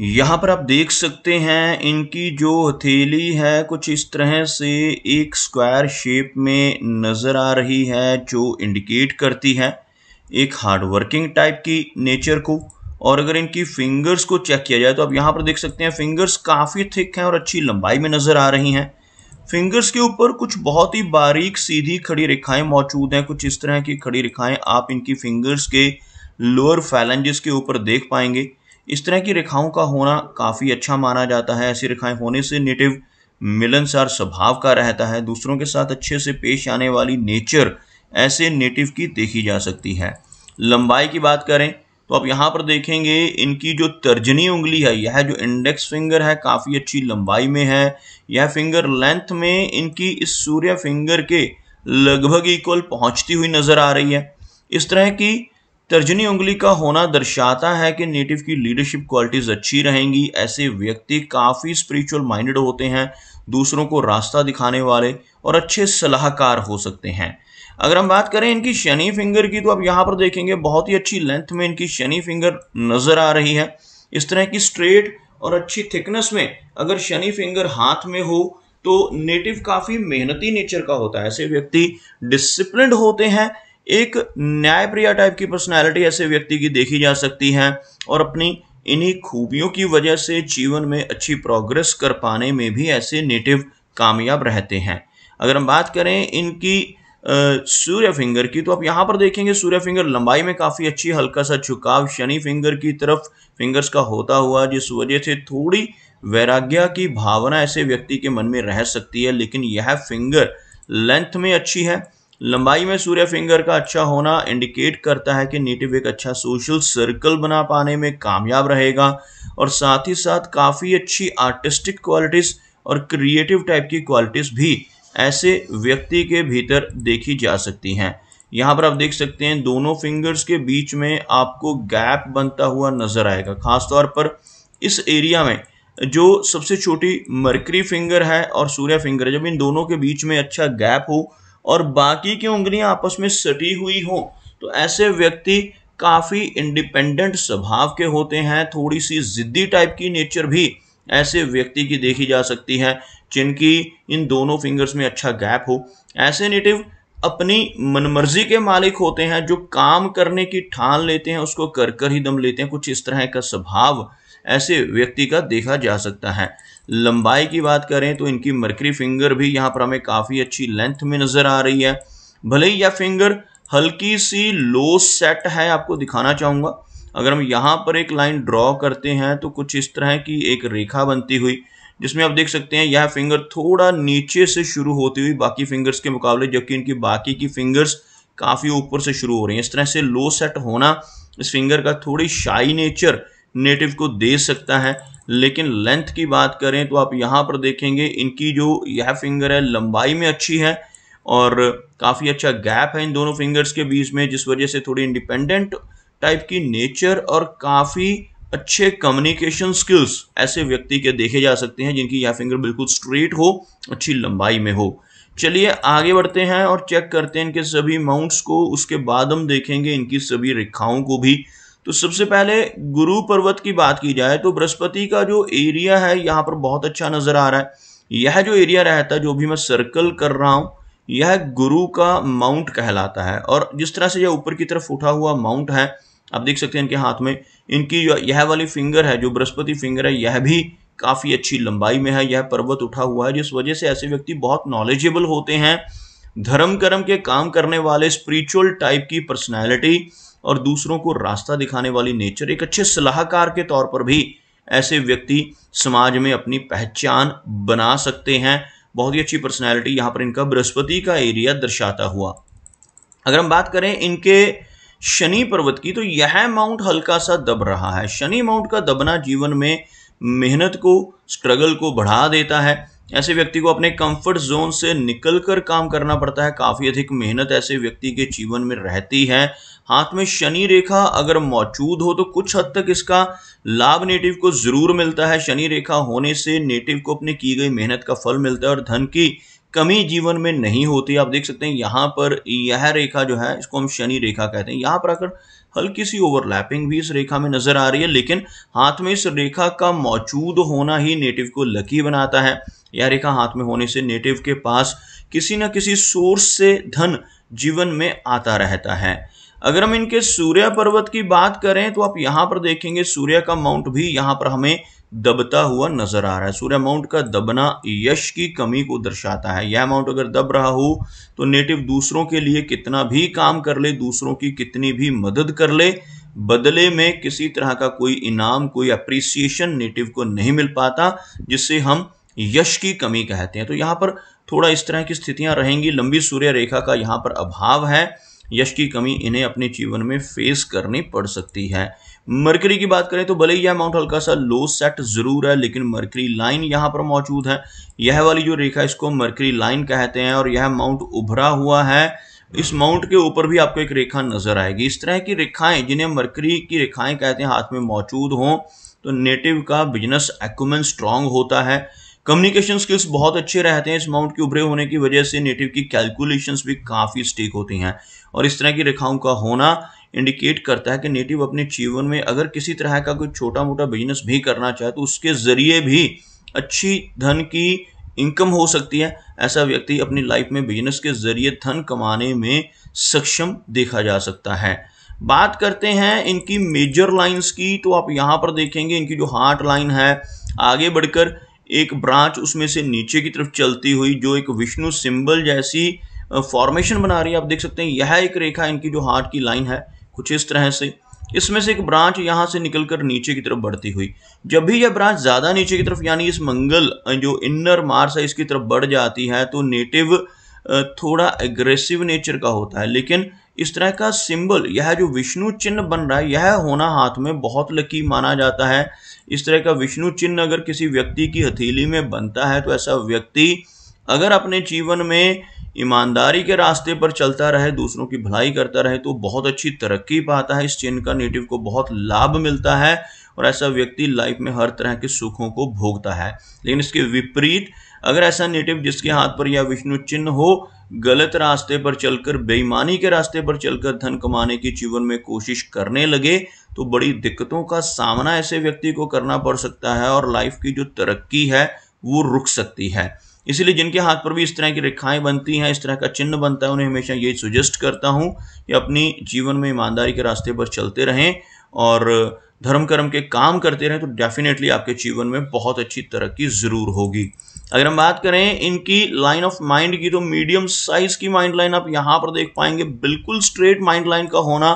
यहाँ पर आप देख सकते हैं इनकी जो हथेली है कुछ इस तरह से एक स्क्वायर शेप में नज़र आ रही है जो इंडिकेट करती है एक हार्ड वर्किंग टाइप की नेचर को और अगर इनकी फिंगर्स को चेक किया जाए तो आप यहाँ पर देख सकते हैं फिंगर्स काफ़ी थिक हैं और अच्छी लंबाई में नज़र आ रही हैं फिंगर्स के ऊपर कुछ बहुत ही बारीक सीधी खड़ी रेखाएँ मौजूद हैं कुछ इस तरह की खड़ी रेखाएँ आप इनकी फिंगर्स के लोअर फैलेंजेस के ऊपर देख पाएंगे इस तरह की रेखाओं का होना काफ़ी अच्छा माना जाता है ऐसी रेखाएं होने से नेटिव मिलनसार स्वभाव का रहता है दूसरों के साथ अच्छे से पेश आने वाली नेचर ऐसे नेटिव की देखी जा सकती है लंबाई की बात करें तो आप यहाँ पर देखेंगे इनकी जो तर्जनी उंगली है यह जो इंडेक्स फिंगर है काफ़ी अच्छी लंबाई में है यह फिंगर लेंथ में इनकी इस सूर्य फिंगर के लगभग इक्वल पहुँचती हुई नज़र आ रही है इस तरह की तर्जनी उंगली का होना दर्शाता है कि नेटिव की लीडरशिप क्वालिटीज अच्छी रहेंगी ऐसे व्यक्ति काफ़ी स्पिरिचुअल माइंडेड होते हैं दूसरों को रास्ता दिखाने वाले और अच्छे सलाहकार हो सकते हैं अगर हम बात करें इनकी शनि फिंगर की तो आप यहाँ पर देखेंगे बहुत ही अच्छी लेंथ में इनकी शनि फिंगर नज़र आ रही है इस तरह की स्ट्रेट और अच्छी थिकनेस में अगर शनि फिंगर हाथ में हो तो नेटिव काफ़ी मेहनती नेचर का होता है ऐसे व्यक्ति डिसिप्लिन होते हैं एक न्यायप्रिय टाइप की पर्सनैलिटी ऐसे व्यक्ति की देखी जा सकती है और अपनी इन्हीं खूबियों की वजह से जीवन में अच्छी प्रोग्रेस कर पाने में भी ऐसे नेटिव कामयाब रहते हैं अगर हम बात करें इनकी सूर्य फिंगर की तो आप यहाँ पर देखेंगे सूर्य फिंगर लंबाई में काफ़ी अच्छी हल्का सा झुकाव शनि फिंगर की तरफ फिंगर्स का होता हुआ जिस वजह से थोड़ी वैराग्य की भावना ऐसे व्यक्ति के मन में रह सकती है लेकिन यह फिंगर लेंथ में अच्छी है लंबाई में सूर्य फिंगर का अच्छा होना इंडिकेट करता है कि नेटिव एक अच्छा सोशल सर्कल बना पाने में कामयाब रहेगा और साथ ही साथ काफ़ी अच्छी आर्टिस्टिक क्वालिटीज़ और क्रिएटिव टाइप की क्वालिटीज़ भी ऐसे व्यक्ति के भीतर देखी जा सकती हैं यहाँ पर आप देख सकते हैं दोनों फिंगर्स के बीच में आपको गैप बनता हुआ नज़र आएगा ख़ासतौर पर इस एरिया में जो सबसे छोटी मरकरी फिंगर है और सूर्य फिंगर है जब इन दोनों के बीच में अच्छा गैप हो और बाकी की उंगलियां आपस में सटी हुई हों तो ऐसे व्यक्ति काफ़ी इंडिपेंडेंट स्वभाव के होते हैं थोड़ी सी ज़िद्दी टाइप की नेचर भी ऐसे व्यक्ति की देखी जा सकती है जिनकी इन दोनों फिंगर्स में अच्छा गैप हो ऐसे नेटिव अपनी मनमर्जी के मालिक होते हैं जो काम करने की ठान लेते हैं उसको कर कर ही दम लेते हैं कुछ इस तरह का स्वभाव ऐसे व्यक्ति का देखा जा सकता है लंबाई की बात करें तो इनकी मरकरी फिंगर भी यहाँ पर हमें काफ़ी अच्छी लेंथ में नज़र आ रही है भले ही यह फिंगर हल्की सी लो सेट है आपको दिखाना चाहूँगा अगर हम यहाँ पर एक लाइन ड्रॉ करते हैं तो कुछ इस तरह की एक रेखा बनती हुई जिसमें आप देख सकते हैं यह फिंगर थोड़ा नीचे से शुरू होती हुई बाकी फिंगर्स के मुकाबले जबकि इनकी बाकी की फिंगर्स काफ़ी ऊपर से शुरू हो रही हैं इस तरह से लो सेट होना इस फिंगर का थोड़ी शाई नेचर नेटिव को दे सकता है लेकिन लेंथ की बात करें तो आप यहाँ पर देखेंगे इनकी जो यह फिंगर है लंबाई में अच्छी है और काफ़ी अच्छा गैप है इन दोनों फिंगर्स के बीच में जिस वजह से थोड़ी इंडिपेंडेंट टाइप की नेचर और काफ़ी अच्छे कम्युनिकेशन स्किल्स ऐसे व्यक्ति के देखे जा सकते हैं जिनकी यह फिंगर बिल्कुल स्ट्रेट हो अच्छी लंबाई में हो चलिए आगे बढ़ते हैं और चेक करते हैं इनके सभी माउंट्स को उसके बाद हम देखेंगे इनकी सभी रेखाओं को भी तो सबसे पहले गुरु पर्वत की बात की जाए तो बृहस्पति का जो एरिया है यहाँ पर बहुत अच्छा नज़र आ रहा है यह जो एरिया रहता है जो भी मैं सर्कल कर रहा हूँ यह गुरु का माउंट कहलाता है और जिस तरह से यह ऊपर की तरफ उठा हुआ माउंट है आप देख सकते हैं इनके हाथ में इनकी यह वाली फिंगर है जो बृहस्पति फिंगर है यह भी काफ़ी अच्छी लंबाई में है यह पर्वत उठा हुआ है जिस वजह से ऐसे व्यक्ति बहुत नॉलेजेबल होते हैं धर्म कर्म के काम करने वाले स्पिरिचुअल टाइप की पर्सनैलिटी और दूसरों को रास्ता दिखाने वाली नेचर एक अच्छे सलाहकार के तौर पर भी ऐसे व्यक्ति समाज में अपनी पहचान बना सकते हैं बहुत ही अच्छी पर्सनैलिटी यहाँ पर इनका बृहस्पति का एरिया दर्शाता हुआ अगर हम बात करें इनके शनि पर्वत की तो यह माउंट हल्का सा दब रहा है शनि माउंट का दबना जीवन में मेहनत को स्ट्रगल को बढ़ा देता है ऐसे व्यक्ति को अपने कंफर्ट जोन से निकल कर काम करना पड़ता है काफ़ी अधिक मेहनत ऐसे व्यक्ति के जीवन में रहती है हाथ में शनि रेखा अगर मौजूद हो तो कुछ हद तक इसका लाभ नेटिव को ज़रूर मिलता है शनि रेखा होने से नेटिव को अपने की गई मेहनत का फल मिलता है और धन की कमी जीवन में नहीं होती आप देख सकते हैं यहाँ पर यह रेखा जो है इसको हम शनि रेखा कहते हैं यहाँ पर आकर हल्की सी ओवरलैपिंग भी इस रेखा में नजर आ रही है लेकिन हाथ में इस रेखा का मौजूद होना ही नेटिव को लकी बनाता है यह रेखा हाथ में होने से नेटिव के पास किसी न किसी सोर्स से धन जीवन में आता रहता है अगर हम इनके सूर्य पर्वत की बात करें तो आप यहाँ पर देखेंगे सूर्य का माउंट भी यहाँ पर हमें दबता हुआ नजर आ रहा है सूर्य माउंट का दबना यश की कमी को दर्शाता है यह माउंट अगर दब रहा हो तो नेटिव दूसरों के लिए कितना भी काम कर ले दूसरों की कितनी भी मदद कर ले बदले में किसी तरह का कोई इनाम कोई अप्रिसिएशन नेटिव को नहीं मिल पाता जिससे हम यश की कमी कहते हैं तो यहाँ पर थोड़ा इस तरह की स्थितियां रहेंगी लंबी सूर्य रेखा का यहाँ पर अभाव है यश की कमी इन्हें अपने जीवन में फेस करनी पड़ सकती है मरकरी की बात करें तो भले ही यह अमाउंट हल्का सा लो सेट जरूर है लेकिन मरकरी लाइन यहाँ पर मौजूद है यह वाली जो रेखा इसको मरकरी लाइन कहते हैं और यह माउंट उभरा हुआ है इस माउंट के ऊपर भी आपको एक रेखा नजर आएगी इस तरह की रेखाएं जिन्हें मरकरी की रेखाएं कहते हैं हाथ में मौजूद हों तो नेटिव का बिजनेस एक्मेंट स्ट्रांग होता है कम्युनिकेशन स्किल्स बहुत अच्छे रहते हैं इस माउंट के उभरे होने की वजह से नेटिव की कैलकुलेशंस भी काफ़ी स्टेक होती हैं और इस तरह की रेखाओं का होना इंडिकेट करता है कि नेटिव अपने जीवन में अगर किसी तरह का कोई छोटा मोटा बिजनेस भी करना चाहे तो उसके ज़रिए भी अच्छी धन की इनकम हो सकती है ऐसा व्यक्ति अपनी लाइफ में बिजनेस के ज़रिए धन कमाने में सक्षम देखा जा सकता है बात करते हैं इनकी मेजर लाइंस की तो आप यहाँ पर देखेंगे इनकी जो हार्ट लाइन है आगे बढ़कर एक ब्रांच उसमें से नीचे की तरफ चलती हुई जो एक विष्णु सिंबल जैसी फॉर्मेशन बना रही है आप देख सकते हैं यह एक रेखा इनकी जो हार्ट की लाइन है कुछ इस तरह से इसमें से एक ब्रांच यहाँ से निकलकर नीचे की तरफ बढ़ती हुई जब भी यह ब्रांच ज़्यादा नीचे की तरफ यानी इस मंगल जो इनर मार्स है इसकी तरफ बढ़ जाती है तो नेटिव थोड़ा एग्रेसिव नेचर का होता है लेकिन इस तरह का सिंबल यह जो विष्णु चिन्ह बन रहा है यह होना हाथ में बहुत लकी माना जाता है इस तरह का विष्णु चिन्ह अगर किसी व्यक्ति की हथेली में बनता है तो ऐसा व्यक्ति अगर अपने जीवन में ईमानदारी के रास्ते पर चलता रहे दूसरों की भलाई करता रहे तो बहुत अच्छी तरक्की पाता है इस चिन्ह का नेटिव को बहुत लाभ मिलता है और ऐसा व्यक्ति लाइफ में हर तरह के सुखों को भोगता है लेकिन इसके विपरीत अगर ऐसा नेटिव जिसके हाथ पर यह विष्णु चिन्ह हो गलत रास्ते पर चलकर बेईमानी के रास्ते पर चलकर धन कमाने की जीवन में कोशिश करने लगे तो बड़ी दिक्कतों का सामना ऐसे व्यक्ति को करना पड़ सकता है और लाइफ की जो तरक्की है वो रुक सकती है इसलिए जिनके हाथ पर भी इस तरह की रेखाएं बनती हैं इस तरह का चिन्ह बनता है उन्हें हमेशा यही सुजेस्ट करता हूँ कि अपनी जीवन में ईमानदारी के रास्ते पर चलते रहें और धर्म कर्म के काम करते रहें तो डेफिनेटली आपके जीवन में बहुत अच्छी तरक्की ज़रूर होगी अगर हम बात करें इनकी लाइन ऑफ माइंड की तो मीडियम साइज की माइंड लाइन आप यहाँ पर देख पाएंगे बिल्कुल स्ट्रेट माइंड लाइन का होना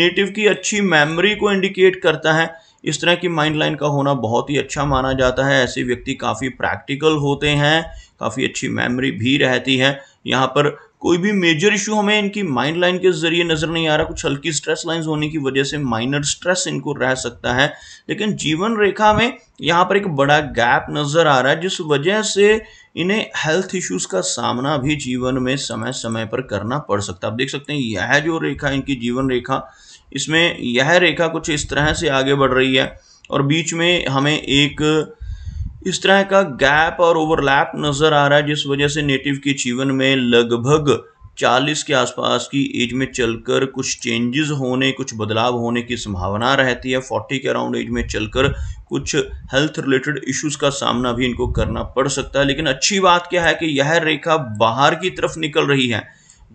नेटिव की अच्छी मेमोरी को इंडिकेट करता है इस तरह की माइंड लाइन का होना बहुत ही अच्छा माना जाता है ऐसे व्यक्ति काफ़ी प्रैक्टिकल होते हैं काफ़ी अच्छी मेमोरी भी रहती है यहाँ पर कोई भी मेजर इशू हमें इनकी माइंड लाइन के जरिए नजर नहीं आ रहा कुछ हल्की स्ट्रेस लाइंस होने की वजह से माइनर स्ट्रेस इनको रह सकता है लेकिन जीवन रेखा में यहाँ पर एक बड़ा गैप नजर आ रहा है जिस वजह से इन्हें हेल्थ इश्यूज का सामना भी जीवन में समय समय पर करना पड़ सकता है आप देख सकते हैं यह जो रेखा इनकी जीवन रेखा इसमें यह रेखा कुछ इस तरह से आगे बढ़ रही है और बीच में हमें एक इस तरह का गैप और ओवरलैप नज़र आ रहा है जिस वजह से नेटिव के जीवन में लगभग 40 के आसपास की एज में चलकर कुछ चेंजेस होने कुछ बदलाव होने की संभावना रहती है 40 के अराउंड एज में चलकर कुछ हेल्थ रिलेटेड इश्यूज का सामना भी इनको करना पड़ सकता है लेकिन अच्छी बात क्या है कि यह रेखा बाहर की तरफ निकल रही है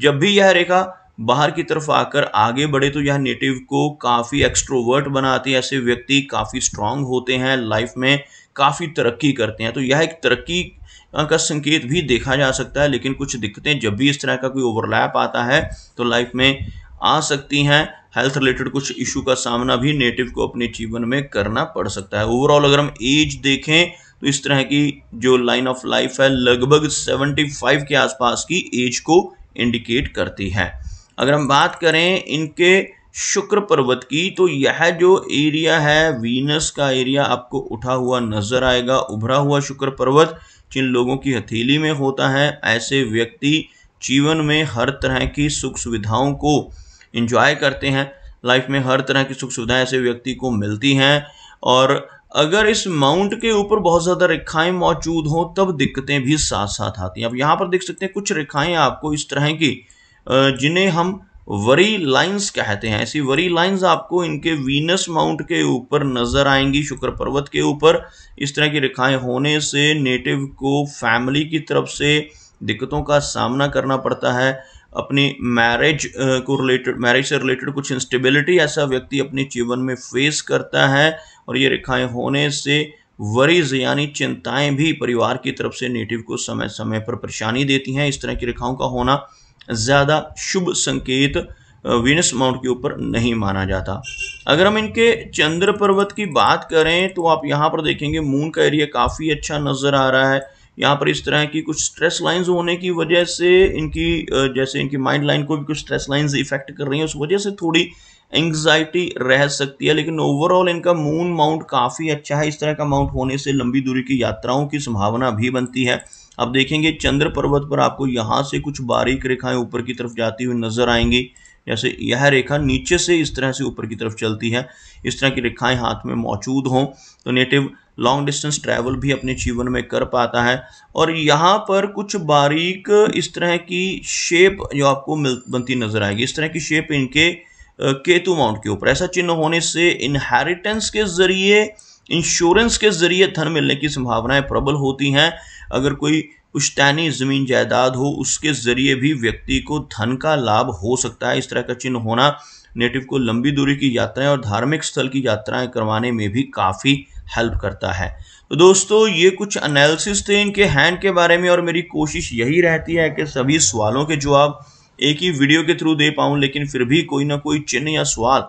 जब भी यह रेखा बाहर की तरफ आकर आगे बढ़े तो यह नेटिव को काफ़ी एक्स्ट्रोवर्ट बनाती है ऐसे व्यक्ति काफ़ी स्ट्रांग होते हैं लाइफ में काफ़ी तरक्की करते हैं तो यह एक तरक्की का संकेत भी देखा जा सकता है लेकिन कुछ दिक्कतें जब भी इस तरह का कोई ओवरलैप आता है तो लाइफ में आ सकती हैं हेल्थ रिलेटेड कुछ इशू का सामना भी नेटिव को अपने जीवन में करना पड़ सकता है ओवरऑल अगर हम एज देखें तो इस तरह की जो लाइन ऑफ लाइफ है लगभग 75 के आसपास की एज को इंडिकेट करती है अगर हम बात करें इनके शुक्र पर्वत की तो यह जो एरिया है वीनस का एरिया आपको उठा हुआ नजर आएगा उभरा हुआ शुक्र पर्वत जिन लोगों की हथेली में होता है ऐसे व्यक्ति जीवन में हर तरह की सुख सुविधाओं को इंजॉय करते हैं लाइफ में हर तरह की सुख सुविधाएं ऐसे व्यक्ति को मिलती हैं और अगर इस माउंट के ऊपर बहुत ज़्यादा रेखाएं मौजूद हों तब दिक्कतें भी साथ साथ आती हैं अब यहाँ पर देख सकते हैं कुछ रेखाएं आपको इस तरह की जिन्हें हम वरी लाइंस कहते हैं ऐसी वरी लाइंस आपको इनके वीनस माउंट के ऊपर नजर आएंगी शुक्र पर्वत के ऊपर इस तरह की रेखाएं होने से नेटिव को फैमिली की तरफ से दिक्कतों का सामना करना पड़ता है अपनी मैरिज को रिलेटेड मैरिज से रिलेटेड कुछ इंस्टेबिलिटी ऐसा व्यक्ति अपने जीवन में फेस करता है और ये रेखाएं होने से वरीज यानी चिंताएं भी परिवार की तरफ से नेटिव को समय समय पर परेशानी देती हैं इस तरह की रेखाओं का होना ज़्यादा शुभ संकेत वीनस माउंट के ऊपर नहीं माना जाता अगर हम इनके चंद्र पर्वत की बात करें तो आप यहाँ पर देखेंगे मून का एरिया काफ़ी अच्छा नज़र आ रहा है यहाँ पर इस तरह की कुछ स्ट्रेस लाइंस होने की वजह से इनकी जैसे इनकी माइंड लाइन को भी कुछ स्ट्रेस लाइंस इफेक्ट कर रही हैं उस वजह से थोड़ी एंग्जाइटी रह सकती है लेकिन ओवरऑल इनका मून माउंट काफ़ी अच्छा है इस तरह का माउंट होने से लंबी दूरी की यात्राओं की संभावना भी बनती है आप देखेंगे चंद्र पर्वत पर आपको यहाँ से कुछ बारीक रेखाएं ऊपर की तरफ जाती हुई नजर आएंगी जैसे यह रेखा नीचे से इस तरह से ऊपर की तरफ चलती है इस तरह की रेखाएं हाथ में मौजूद हों तो नेटिव लॉन्ग डिस्टेंस ट्रैवल भी अपने जीवन में कर पाता है और यहाँ पर कुछ बारीक इस तरह की शेप जो आपको मिल बनती नजर आएगी इस तरह की शेप इनके केतु माउंट के ऊपर ऐसा चिन्ह होने से इनहेरिटेंस के जरिए इंश्योरेंस के ज़रिए धन मिलने की संभावनाएं प्रबल होती हैं अगर कोई पुश्तैनी ज़मीन जायदाद हो उसके ज़रिए भी व्यक्ति को धन का लाभ हो सकता है इस तरह का चिन्ह होना नेटिव को लंबी दूरी की यात्राएं और धार्मिक स्थल की यात्राएं करवाने में भी काफ़ी हेल्प करता है तो दोस्तों ये कुछ एनालिसिस थे इनके हैंड के बारे में और मेरी कोशिश यही रहती है कि सभी सवालों के जवाब एक ही वीडियो के थ्रू दे पाऊँ लेकिन फिर भी कोई ना कोई चिन्ह या सवाल